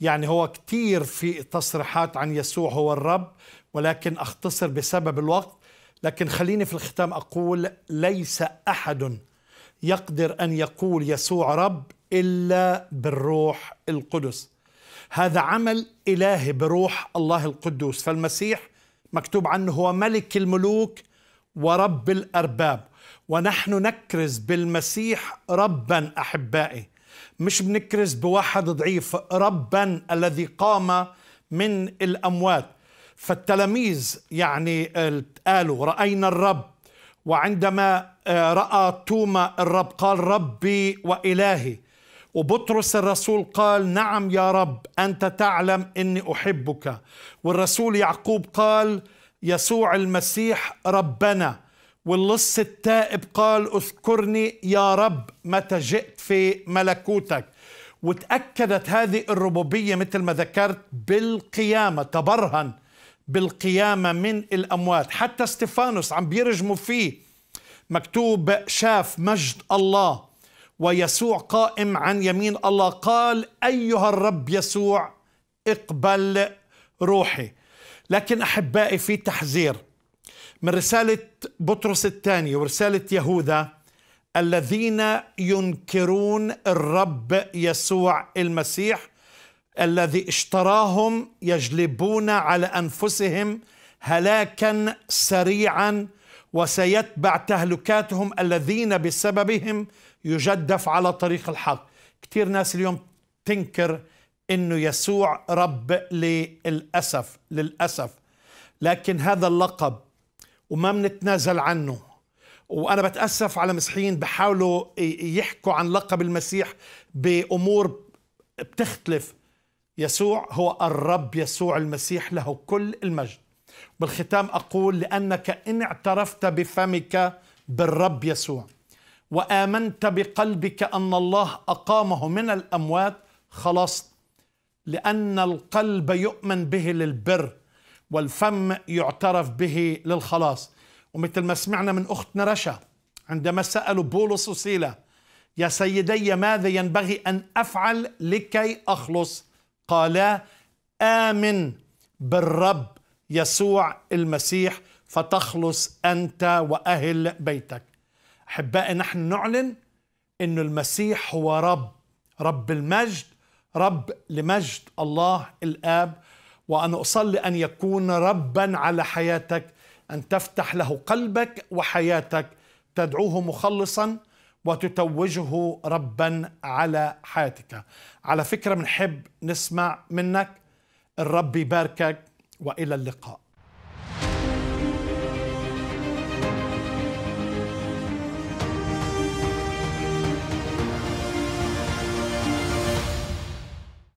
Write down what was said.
يعني هو كثير في تصريحات عن يسوع هو الرب ولكن أختصر بسبب الوقت لكن خليني في الختام أقول ليس أحد يقدر أن يقول يسوع رب إلا بالروح القدس هذا عمل إلهي بروح الله القدوس فالمسيح مكتوب عنه هو ملك الملوك ورب الأرباب ونحن نكرز بالمسيح ربا أحبائي مش بنكرز بواحد ضعيف ربا الذي قام من الأموات فالتلاميذ يعني قالوا رأينا الرب وعندما آه، رأى توما الرب قال ربي وإلهي وبطرس الرسول قال نعم يا رب أنت تعلم أني أحبك والرسول يعقوب قال يسوع المسيح ربنا واللص التائب قال اذكرني يا رب متى جئت في ملكوتك وتأكدت هذه الربوبية مثل ما ذكرت بالقيامة تبرهن بالقيامة من الأموات حتى استفانوس عم بيرجموا فيه مكتوب شاف مجد الله ويسوع قائم عن يمين الله قال أيها الرب يسوع اقبل روحي لكن أحبائي في تحذير من رسالة بطرس الثاني ورسالة يهوذا الذين ينكرون الرب يسوع المسيح الذي اشتراهم يجلبون على أنفسهم هلاكا سريعا وسيتبع تهلكاتهم الذين بسببهم يجدف على طريق الحق كثير ناس اليوم تنكر انه يسوع رب للاسف للاسف لكن هذا اللقب وما بنتنازل عنه وانا بتاسف على مسيحيين بحاولوا يحكوا عن لقب المسيح بامور بتختلف يسوع هو الرب يسوع المسيح له كل المجد بالختام اقول لانك ان اعترفت بفمك بالرب يسوع وامنت بقلبك ان الله اقامه من الاموات خلصت لان القلب يؤمن به للبر والفم يعترف به للخلاص ومثل ما سمعنا من أختنا رشا عندما سألوا بولس وسيلة يا سيدي ماذا ينبغي أن أفعل لكي أخلص قالا آمن بالرب يسوع المسيح فتخلص أنت وأهل بيتك أحبائي نحن نعلن أن المسيح هو رب رب المجد رب لمجد الله الآب وأن أصلي أن يكون ربا على حياتك أن تفتح له قلبك وحياتك تدعوه مخلصا وتتوجه ربا على حياتك على فكرة بنحب نسمع منك الرب يباركك وإلى اللقاء